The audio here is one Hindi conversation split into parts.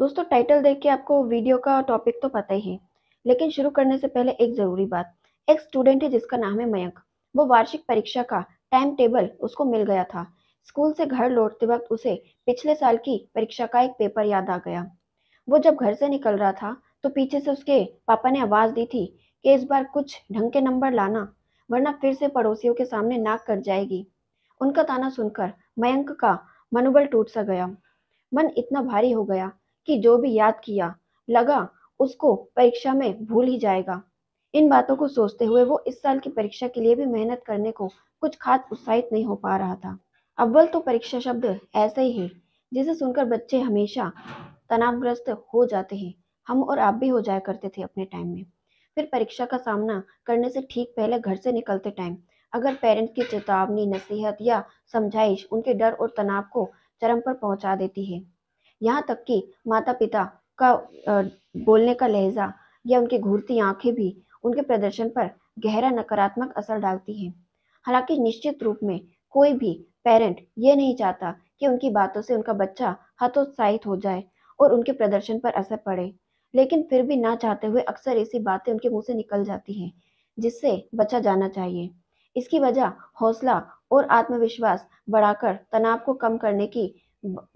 दोस्तों टाइटल देख के आपको वीडियो का टॉपिक तो पता ही है लेकिन शुरू करने से पहले एक ज़रूरी बात एक स्टूडेंट है जिसका नाम है मयंक वो वार्षिक परीक्षा का टाइम टेबल उसको मिल गया था स्कूल से घर लौटते वक्त उसे पिछले साल की परीक्षा का एक पेपर याद आ गया वो जब घर से निकल रहा था तो पीछे से उसके पापा ने आवाज़ दी थी कि इस बार कुछ ढंग के नंबर लाना वरना फिर से पड़ोसियों के सामने नाक कट जाएगी उनका ताना सुनकर मयंक का मनोबल टूट सा गया मन इतना भारी हो गया कि जो भी याद किया लगा उसको परीक्षा में भूल ही जाएगा इन बातों को सोचते हुए वो इस साल की परीक्षा के लिए भी मेहनत करने को कुछ खास उत्साहित नहीं हो पा रहा था अव्वल तो परीक्षा शब्द ऐसे ही है जिसे सुनकर बच्चे हमेशा तनावग्रस्त हो जाते हैं हम और आप भी हो जाया करते थे अपने टाइम में फिर परीक्षा का सामना करने से ठीक पहले घर से निकलते टाइम अगर पेरेंट्स की चेतावनी नसीहत या समझाइश उनके डर और तनाव को चरम पर पहुंचा देती है यहाँ तक कि माता पिता का बोलने का लहजा या उनकी घूरती आंखें भी उनके प्रदर्शन पर गहरा नकारात्मक असर डालती हैं हालांकि निश्चित रूप में कोई भी पेरेंट ये नहीं चाहता कि उनकी बातों से उनका बच्चा हतोत्साहित हो जाए और उनके प्रदर्शन पर असर पड़े लेकिन फिर भी ना चाहते हुए अक्सर ऐसी बातें उनके मुंह से निकल जाती हैं जिससे बचा जाना चाहिए इसकी वजह हौसला और आत्मविश्वास बढ़ाकर तनाव को कम करने की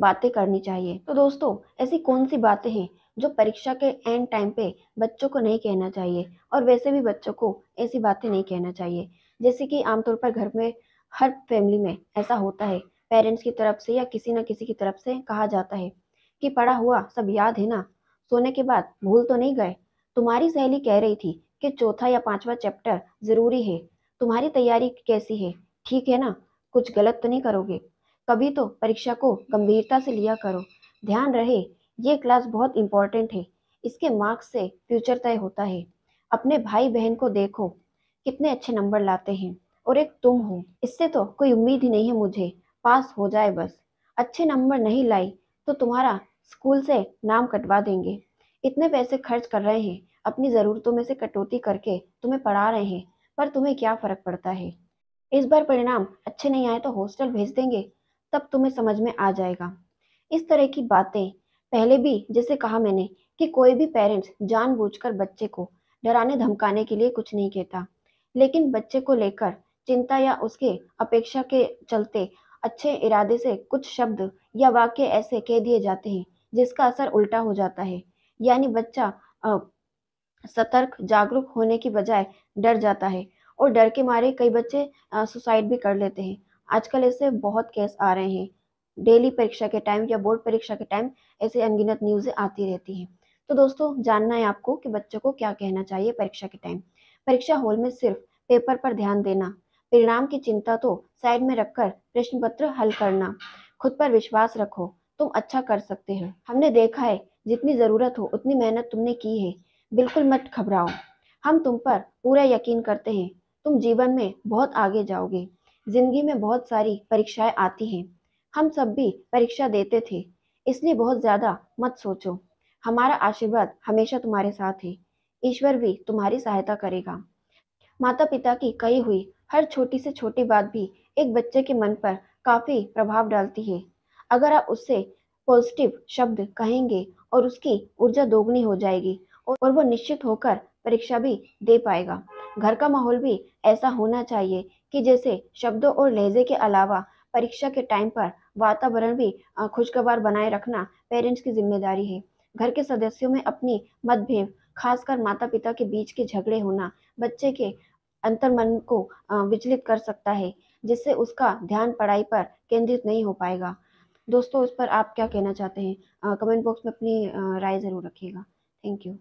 बातें करनी चाहिए तो दोस्तों ऐसी कौन सी बातें हैं जो परीक्षा के एंड टाइम पे बच्चों को नहीं कहना चाहिए और वैसे भी बच्चों को ऐसी बातें नहीं कहना चाहिए जैसे कि आमतौर पर घर में हर फैमिली में ऐसा होता है पेरेंट्स की तरफ से या किसी न किसी की तरफ से कहा जाता है कि पढ़ा हुआ सब याद है ना सोने के बाद भूल तो नहीं गए तुम्हारी सहेली कह रही थी कि चौथा या पांचवा चैप्टर जरूरी है तुम्हारी तैयारी कैसी है ठीक है ना कुछ गलत तो नहीं करोगे कभी तो परीक्षा को गंभीरता से लिया करो ध्यान रहे ये क्लास बहुत इंपॉर्टेंट है इसके मार्क्स से फ्यूचर तय होता है अपने भाई बहन को देखो कितने अच्छे नंबर लाते हैं और एक तुम हो इससे तो कोई उम्मीद ही नहीं है मुझे पास हो जाए बस अच्छे नंबर नहीं लाई तो तुम्हारा स्कूल से नाम कटवा देंगे इतने पैसे खर्च कर रहे हैं अपनी ज़रूरतों में से कटौती करके तुम्हें पढ़ा रहे हैं पर तुम्हें क्या फ़र्क पड़ता है इस बार परिणाम अच्छे नहीं आए तो हॉस्टल भेज देंगे तब तुम्हें समझ में आ जाएगा इस तरह की बातें पहले भी जैसे कहा मैंने कि कोई भी पेरेंट्स जानबूझकर बच्चे को डराने धमकाने के लिए कुछ नहीं कहता लेकिन बच्चे को लेकर चिंता या उसके अपेक्षा के चलते अच्छे इरादे से कुछ शब्द या वाक्य ऐसे कह दिए जाते हैं जिसका असर उल्टा हो जाता है यानी बच्चा आ, सतर्क जागरूक होने की बजाय डर जाता है और डर के मारे कई बच्चे सुसाइड भी कर लेते हैं आजकल ऐसे बहुत केस आ रहे हैं डेली परीक्षा के टाइम या बोर्ड परीक्षा के टाइम ऐसे अनगिनत न्यूज़ें आती रहती हैं तो दोस्तों जानना है आपको कि बच्चों को क्या कहना चाहिए परीक्षा के टाइम परीक्षा हॉल में सिर्फ पेपर पर ध्यान देना परिणाम की चिंता तो साइड में रखकर प्रश्न पत्र हल करना खुद पर विश्वास रखो तुम अच्छा कर सकते हो हमने देखा है जितनी ज़रूरत हो उतनी मेहनत तुमने की है बिल्कुल मत घबराओ हम तुम पर पूरा यकीन करते हैं तुम जीवन में बहुत आगे जाओगे जिंदगी में बहुत सारी परीक्षाएं आती हैं हम सब भी परीक्षा देते थे इसलिए बहुत ज़्यादा मत सोचो हमारा आशीर्वाद हमेशा तुम्हारे साथ है ईश्वर भी तुम्हारी सहायता करेगा माता पिता की कही हुई हर छोटी से छोटी बात भी एक बच्चे के मन पर काफ़ी प्रभाव डालती है अगर आप उससे पॉजिटिव शब्द कहेंगे और उसकी ऊर्जा दोगुनी हो जाएगी और वो निश्चित होकर परीक्षा भी दे पाएगा घर का माहौल भी ऐसा होना चाहिए कि जैसे शब्दों और लहजे के अलावा परीक्षा के टाइम पर वातावरण भी खुशगवार बनाए रखना पेरेंट्स की जिम्मेदारी है घर के सदस्यों में अपनी मतभेद खासकर माता पिता के बीच के झगड़े होना बच्चे के अंतर्मन को विचलित कर सकता है जिससे उसका ध्यान पढ़ाई पर केंद्रित नहीं हो पाएगा दोस्तों इस पर आप क्या कहना चाहते हैं कमेंट बॉक्स में अपनी राय ज़रूर रखिएगा थैंक यू